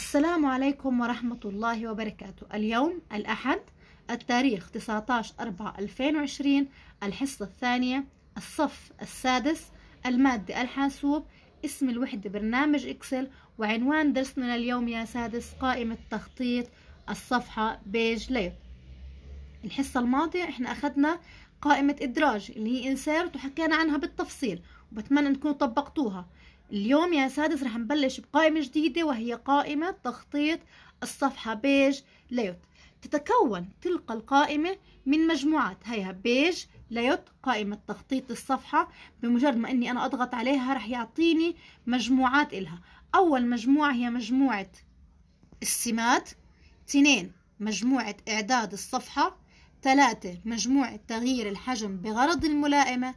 السلام عليكم ورحمة الله وبركاته اليوم الأحد التاريخ 19/4/2020 الحصة الثانية الصف السادس المادة الحاسوب اسم الوحدة برنامج إكسل وعنوان درسنا اليوم يا سادس قائمة تخطيط الصفحة بيج ليو الحصة الماضية احنا أخذنا قائمة إدراج اللي هي إنسيرت وحكينا عنها بالتفصيل وبتمنى تكونوا طبقتوها اليوم يا سادس رح نبلش بقائمة جديدة وهي قائمة تخطيط الصفحة بيج ليوت تتكون تلك القائمة من مجموعات هيها بيج ليوت قائمة تخطيط الصفحة بمجرد ما أني أنا أضغط عليها رح يعطيني مجموعات إلها أول مجموعة هي مجموعة السمات اثنين مجموعة إعداد الصفحة ثلاثة مجموعة تغيير الحجم بغرض الملائمة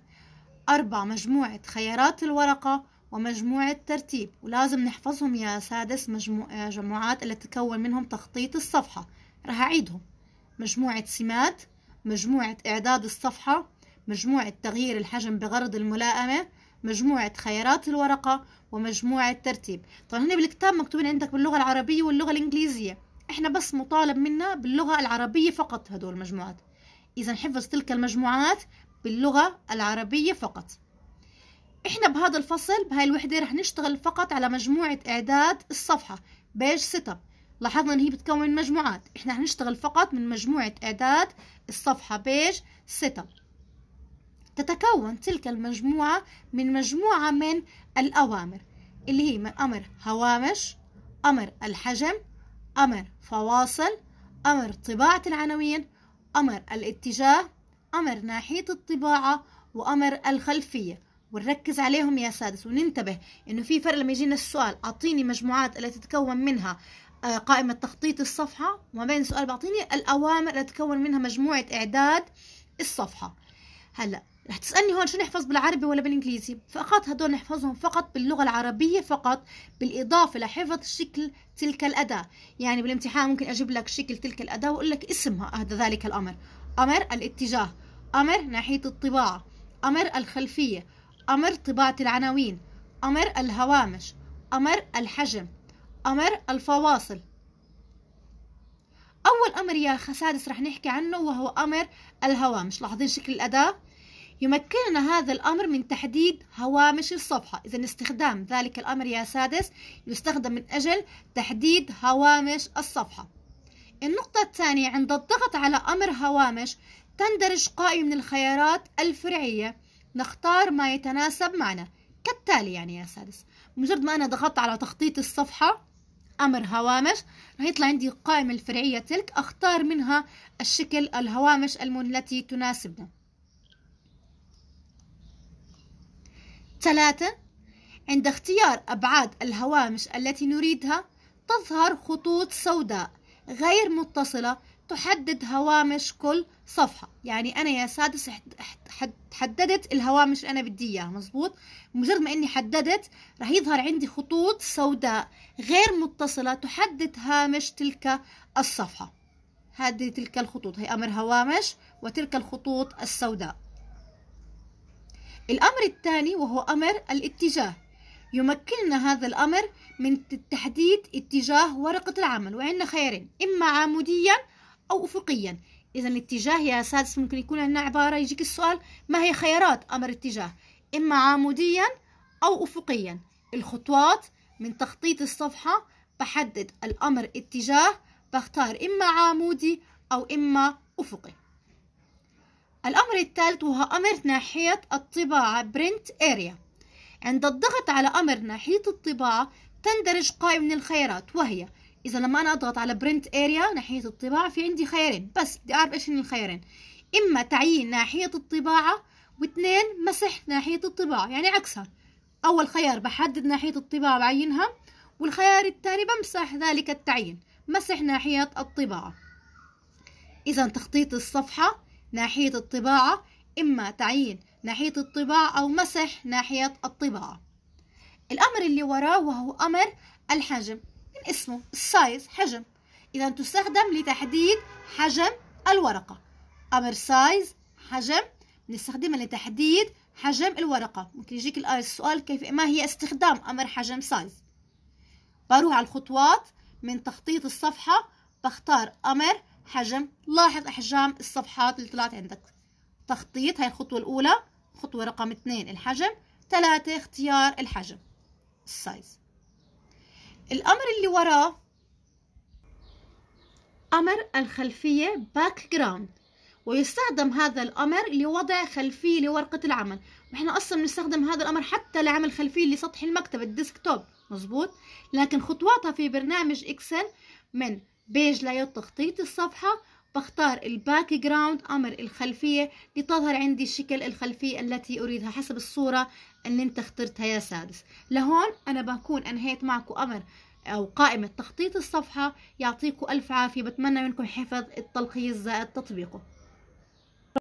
أربعة مجموعة خيارات الورقة ومجموعة ترتيب ولازم نحفظهم يا سادس مجموع... جماعات اللي تكون منهم تخطيط الصفحة رح أعيدهم مجموعة سمات مجموعة إعداد الصفحة مجموعة تغيير الحجم بغرض الملائمة مجموعة خيارات الورقة ومجموعة ترتيب طبعا هنا بالكتاب مكتوبين عندك باللغة العربية واللغة الإنجليزية إحنا بس مطالب منا باللغة العربية فقط هدول المجموعات إذا حفظ تلك المجموعات باللغة العربية فقط احنا بهذا الفصل بهاي الوحده رح نشتغل فقط على مجموعه اعداد الصفحه بيج سيت اب لاحظنا ان هي بتكون مجموعات احنا رح نشتغل فقط من مجموعه اعداد الصفحه بيج سيت اب تتكون تلك المجموعه من مجموعه من الاوامر اللي هي من امر هوامش امر الحجم امر فواصل امر طباعه العناوين امر الاتجاه امر ناحيه الطباعه وامر الخلفيه ونركز عليهم يا سادس وننتبه انه في فرق لما يجينا السؤال اعطيني مجموعات التي تتكون منها آه، قائمة تخطيط الصفحة وما بين السؤال بعطيني الأوامر التي تتكون منها مجموعة إعداد الصفحة هلا رح تسألني هون شو نحفظ بالعربي ولا بالإنجليزي فقط هدول نحفظهم فقط باللغة العربية فقط بالإضافة لحفظ شكل تلك الأداة يعني بالامتحان ممكن أجيب لك شكل تلك الأداة وأقول لك اسمها هذا ذلك الأمر أمر الاتجاه أمر ناحية الطباعة أمر الخلفية أمر طباعة العناوين أمر الهوامش أمر الحجم أمر الفواصل أول أمر يا سادس رح نحكي عنه وهو أمر الهوامش لاحظين شكل الأداة يمكننا هذا الأمر من تحديد هوامش الصفحة إذا استخدام ذلك الأمر يا سادس يستخدم من أجل تحديد هوامش الصفحة النقطة الثانية عند الضغط على أمر هوامش تندرج قائمة من الخيارات الفرعية نختار ما يتناسب معنا كالتالي يعني يا سادس مجرد ما أنا ضغطت على تخطيط الصفحة أمر هوامش راح يطلع عندي القائمة الفرعية تلك أختار منها الشكل الهوامش التي تناسبنا ثلاثة عند اختيار أبعاد الهوامش التي نريدها تظهر خطوط سوداء غير متصلة تحدد هوامش كل صفحة يعني أنا يا سادس حد حددت الهوامش اللي انا بدي اياها مزبوط مجرد ما اني حددت رح يظهر عندي خطوط سوداء غير متصله تحدد هامش تلك الصفحه هذه تلك الخطوط هي امر هوامش وتلك الخطوط السوداء الامر الثاني وهو امر الاتجاه يمكننا هذا الامر من تحديد اتجاه ورقه العمل وعندنا خيارين اما عموديا او افقيا إذا الاتجاه يا سادس ممكن يكون عندنا عبارة يجيك السؤال ما هي خيارات أمر اتجاه إما عموديا أو أفقيا الخطوات من تخطيط الصفحة بحدد الأمر اتجاه بختار إما عمودي أو إما أفقي الأمر الثالث وهو أمر ناحية الطباعة print area عند الضغط على أمر ناحية الطباعة تندرج قائمة من الخيارات وهي اذا لما انا اضغط على برنت اريا ناحيه الطباعه في عندي خيارين بس بدي اعرف ايش هن الخيارين اما تعيين ناحيه الطباعه واثنين مسح ناحيه الطباعه يعني عكسها اول خيار بحدد ناحيه الطباعه بعينها والخيار الثاني بمسح ذلك التعيين مسح ناحيه الطباعه اذا تخطيط الصفحه ناحيه الطباعه اما تعيين ناحيه الطباعه او مسح ناحيه الطباعه الامر اللي وراه وهو امر الحجم اسمه السايز حجم إذا تستخدم لتحديد حجم الورقة أمر سايز حجم بنستخدمها لتحديد حجم الورقة ممكن يجيك السؤال كيف ما هي استخدام أمر حجم سايز بروح على الخطوات من تخطيط الصفحة بختار أمر حجم لاحظ أحجام الصفحات اللي طلعت عندك تخطيط هاي الخطوة الأولى خطوة رقم اثنين الحجم ثلاثة اختيار الحجم السايز الأمر اللي وراه أمر الخلفية باك جراوند ويستخدم هذا الأمر لوضع خلفية لورقة العمل وإحنا أصلا بنستخدم هذا الأمر حتى لعمل خلفية لسطح المكتب الديسكتوب مظبوط لكن خطواتها في برنامج إكسل من بيج ليوت تخطيط الصفحة بختار الباك جراوند أمر الخلفية لتظهر عندي شكل الخلفية التي أريدها حسب الصورة اللي انت اخترتها يا سادس لهون أنا بكون أنهيت معكم أمر أو قائمة تخطيط الصفحة يعطيكم ألف عافية بتمنى منكم حفظ التلخيص زائد تطبيقه